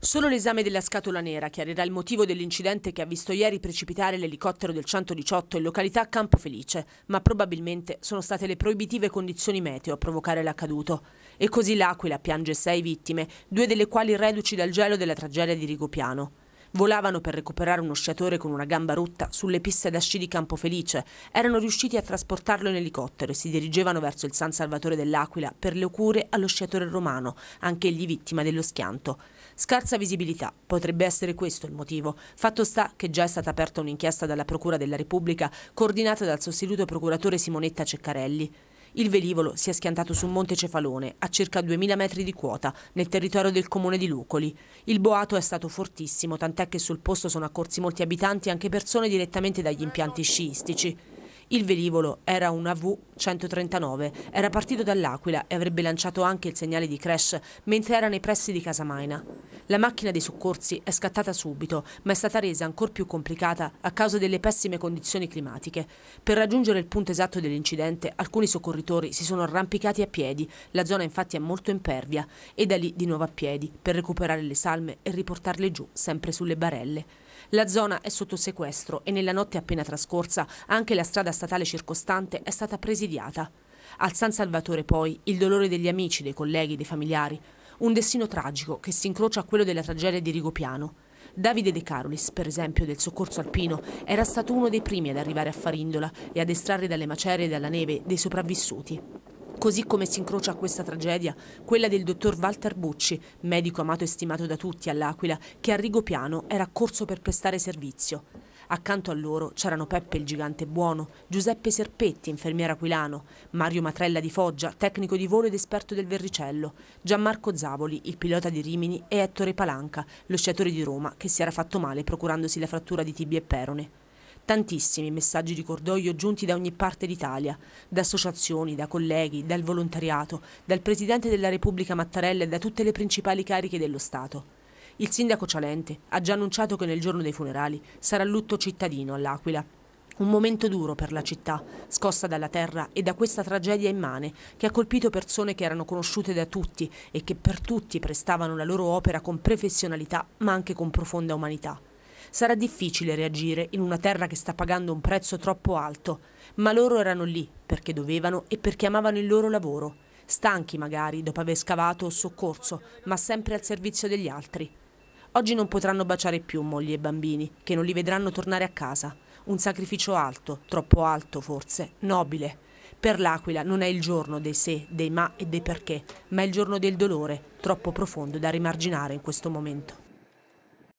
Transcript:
Solo l'esame della scatola nera chiarirà il motivo dell'incidente che ha visto ieri precipitare l'elicottero del 118 in località Campo Felice, ma probabilmente sono state le proibitive condizioni meteo a provocare l'accaduto. E così l'Aquila piange sei vittime, due delle quali reduci dal gelo della tragedia di Rigopiano. Volavano per recuperare uno sciatore con una gamba rotta sulle piste da sci di Campo Felice. Erano riusciti a trasportarlo in elicottero e si dirigevano verso il San Salvatore dell'Aquila per le cure allo sciatore romano, anche egli vittima dello schianto. Scarsa visibilità, potrebbe essere questo il motivo. Fatto sta che già è stata aperta un'inchiesta dalla Procura della Repubblica coordinata dal sostituto procuratore Simonetta Ceccarelli. Il velivolo si è schiantato su Monte Cefalone, a circa 2000 metri di quota, nel territorio del comune di Lucoli. Il boato è stato fortissimo, tant'è che sul posto sono accorsi molti abitanti e anche persone direttamente dagli impianti sciistici. Il velivolo era un av 139 era partito dall'Aquila e avrebbe lanciato anche il segnale di crash mentre era nei pressi di Casamaina. La macchina dei soccorsi è scattata subito, ma è stata resa ancora più complicata a causa delle pessime condizioni climatiche. Per raggiungere il punto esatto dell'incidente, alcuni soccorritori si sono arrampicati a piedi, la zona infatti è molto impervia, e da lì di nuovo a piedi per recuperare le salme e riportarle giù, sempre sulle barelle. La zona è sotto sequestro e nella notte appena trascorsa anche la strada statale circostante è stata presidiata. Al San Salvatore poi il dolore degli amici, dei colleghi, dei familiari. Un destino tragico che si incrocia a quello della tragedia di Rigopiano. Davide De Carolis, per esempio, del soccorso alpino, era stato uno dei primi ad arrivare a Farindola e ad estrarre dalle macerie e dalla neve dei sopravvissuti. Così come si incrocia questa tragedia, quella del dottor Walter Bucci, medico amato e stimato da tutti all'Aquila, che a Rigopiano era corso per prestare servizio. Accanto a loro c'erano Peppe il gigante buono, Giuseppe Serpetti, infermiera aquilano, Mario Matrella di Foggia, tecnico di volo ed esperto del Verricello, Gianmarco Zavoli, il pilota di Rimini e Ettore Palanca, lo sciatore di Roma che si era fatto male procurandosi la frattura di tibia e perone. Tantissimi messaggi di cordoglio giunti da ogni parte d'Italia, da associazioni, da colleghi, dal volontariato, dal Presidente della Repubblica Mattarella e da tutte le principali cariche dello Stato. Il sindaco Cialente ha già annunciato che nel giorno dei funerali sarà lutto cittadino all'Aquila. Un momento duro per la città, scossa dalla terra e da questa tragedia immane che ha colpito persone che erano conosciute da tutti e che per tutti prestavano la loro opera con professionalità ma anche con profonda umanità. Sarà difficile reagire in una terra che sta pagando un prezzo troppo alto, ma loro erano lì perché dovevano e perché amavano il loro lavoro, stanchi magari dopo aver scavato o soccorso, ma sempre al servizio degli altri. Oggi non potranno baciare più mogli e bambini, che non li vedranno tornare a casa. Un sacrificio alto, troppo alto forse, nobile. Per l'Aquila non è il giorno dei se, dei ma e dei perché, ma è il giorno del dolore, troppo profondo da rimarginare in questo momento.